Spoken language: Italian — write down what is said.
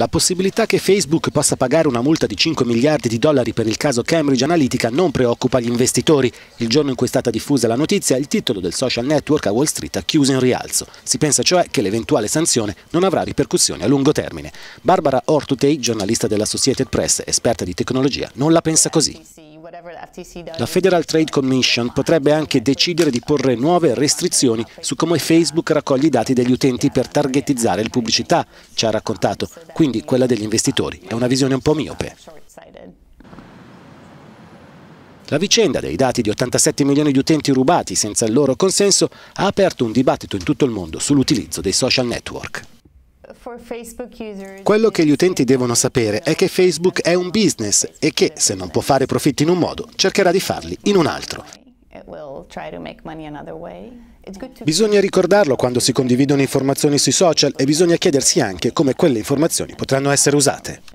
La possibilità che Facebook possa pagare una multa di 5 miliardi di dollari per il caso Cambridge Analytica non preoccupa gli investitori. Il giorno in cui è stata diffusa la notizia, il titolo del social network a Wall Street ha chiuso in rialzo. Si pensa cioè che l'eventuale sanzione non avrà ripercussioni a lungo termine. Barbara Ortutei, giornalista dell'Associated Press, esperta di tecnologia, non la pensa così. La Federal Trade Commission potrebbe anche decidere di porre nuove restrizioni su come Facebook raccoglie i dati degli utenti per targetizzare le pubblicità, ci ha raccontato, quindi quella degli investitori. È una visione un po' miope. La vicenda dei dati di 87 milioni di utenti rubati senza il loro consenso ha aperto un dibattito in tutto il mondo sull'utilizzo dei social network. Quello che gli utenti devono sapere è che Facebook è un business e che se non può fare profitti in un modo, cercherà di farli in un altro. Bisogna ricordarlo quando si condividono informazioni sui social e bisogna chiedersi anche come quelle informazioni potranno essere usate.